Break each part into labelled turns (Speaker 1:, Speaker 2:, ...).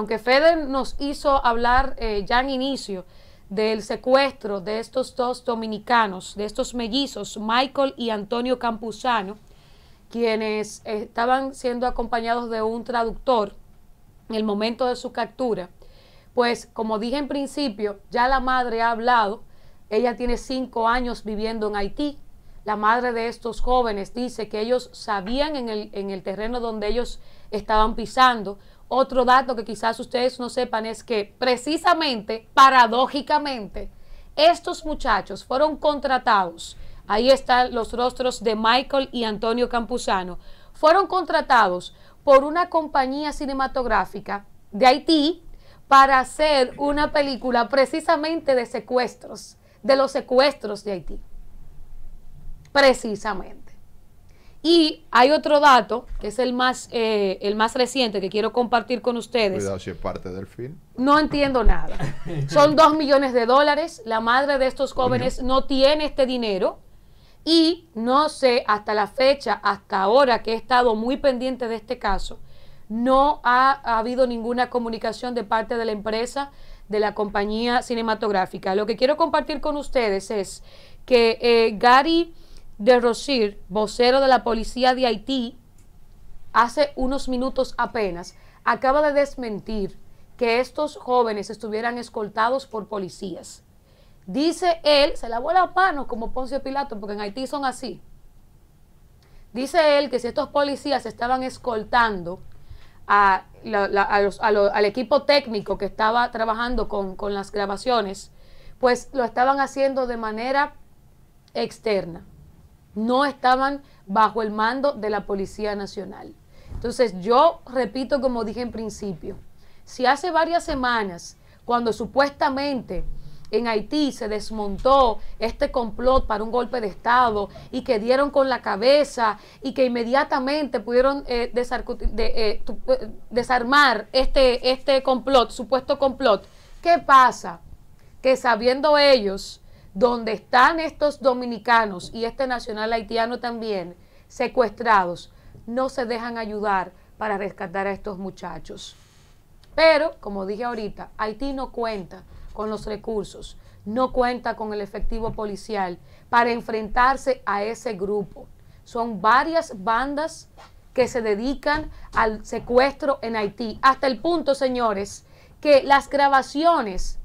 Speaker 1: aunque Fede nos hizo hablar eh, ya en inicio del secuestro de estos dos dominicanos, de estos mellizos, Michael y Antonio Campuzano, quienes estaban siendo acompañados de un traductor en el momento de su captura, pues como dije en principio, ya la madre ha hablado, ella tiene cinco años viviendo en Haití, la madre de estos jóvenes dice que ellos sabían en el, en el terreno donde ellos estaban pisando, otro dato que quizás ustedes no sepan es que precisamente, paradójicamente, estos muchachos fueron contratados. Ahí están los rostros de Michael y Antonio Campuzano. Fueron contratados por una compañía cinematográfica de Haití para hacer una película precisamente de secuestros, de los secuestros de Haití. Precisamente. Y hay otro dato, que es el más, eh, el más reciente que quiero compartir con ustedes. Cuidado si es parte del film. No entiendo nada. Son dos millones de dólares. La madre de estos jóvenes no tiene este dinero. Y no sé, hasta la fecha, hasta ahora que he estado muy pendiente de este caso, no ha, habido ninguna comunicación de parte de la empresa, de la compañía cinematográfica. Lo que quiero compartir con ustedes es que eh, Gary de Rosir, vocero de la policía de Haití, hace unos minutos apenas, acaba de desmentir que estos jóvenes estuvieran escoltados por policías. Dice él, se lavó las manos como Poncio Pilato, porque en Haití son así. Dice él que si estos policías estaban escoltando al equipo técnico que estaba trabajando con las grabaciones, pues lo estaban haciendo de manera externa no estaban bajo el mando de la Policía Nacional. Entonces, yo repito como dije en principio, si hace varias semanas, cuando supuestamente en Haití se desmontó este complot para un golpe de Estado y que dieron con la cabeza y que inmediatamente pudieron eh, eh, eh, desarmar este, este complot, supuesto complot. ¿Qué pasa? Que sabiendo ellos donde están estos dominicanos y este nacional haitiano también secuestrados, no se dejan ayudar para rescatar a estos muchachos. Pero, como dije ahorita, Haití no cuenta con los recursos, no cuenta con el efectivo policial para enfrentarse a ese grupo. Son varias bandas que se dedican al secuestro en Haití, hasta el punto, señores, que las grabaciones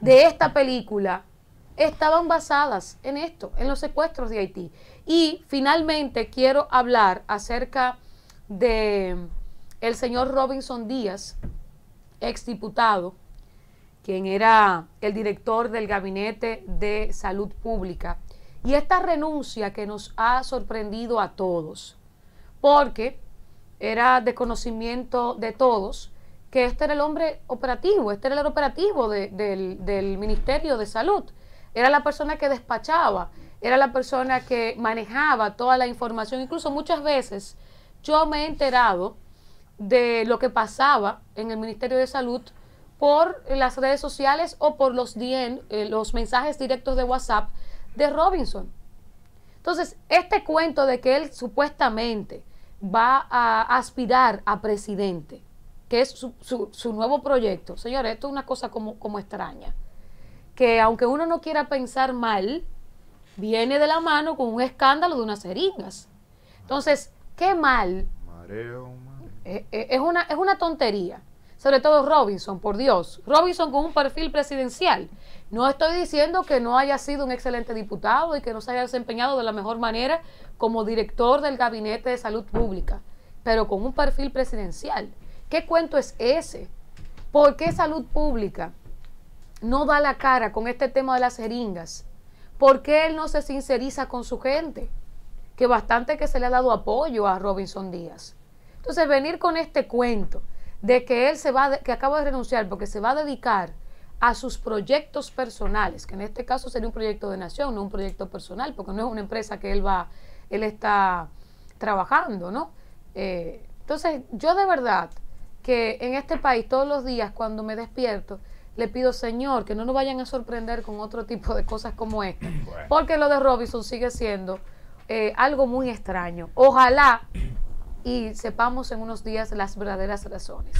Speaker 1: de esta película estaban basadas en esto, en los secuestros de Haití. Y finalmente quiero hablar acerca de el señor Robinson Díaz, exdiputado, quien era el director del Gabinete de Salud Pública, y esta renuncia que nos ha sorprendido a todos, porque era de conocimiento de todos que este era el hombre operativo, este era el operativo del Ministerio de Salud era la persona que despachaba, era la persona que manejaba toda la información. Incluso muchas veces yo me he enterado de lo que pasaba en el Ministerio de Salud por las redes sociales o por los eh, los mensajes directos de WhatsApp de Robinson. Entonces, este cuento de que él supuestamente va a aspirar a presidente, que es su, su, su nuevo proyecto, señores, esto es una cosa como, como extraña que aunque uno no quiera pensar mal, viene de la mano con un escándalo de unas jeringas. Entonces, qué mal. Mareo, eh, eh, es, una, es una tontería. Sobre todo Robinson, por Dios. Robinson con un perfil presidencial. No estoy diciendo que no haya sido un excelente diputado y que no se haya desempeñado de la mejor manera como director del Gabinete de Salud Pública, pero con un perfil presidencial. ¿Qué cuento es ese? ¿Por qué salud pública? no da la cara con este tema de las jeringas? ¿Por qué él no se sinceriza con su gente? Que bastante que se le ha dado apoyo a Robinson Díaz. Entonces, venir con este cuento de que él se va, que acaba de renunciar porque se va a dedicar a sus proyectos personales, que en este caso sería un proyecto de nación, no un proyecto personal, porque no es una empresa que él va, él está trabajando, ¿no? Eh, entonces, yo de verdad que en este país todos los días cuando me despierto, le pido, Señor, que no nos vayan a sorprender con otro tipo de cosas como esta. Porque lo de Robinson sigue siendo eh, algo muy extraño. Ojalá y sepamos en unos días las verdaderas razones.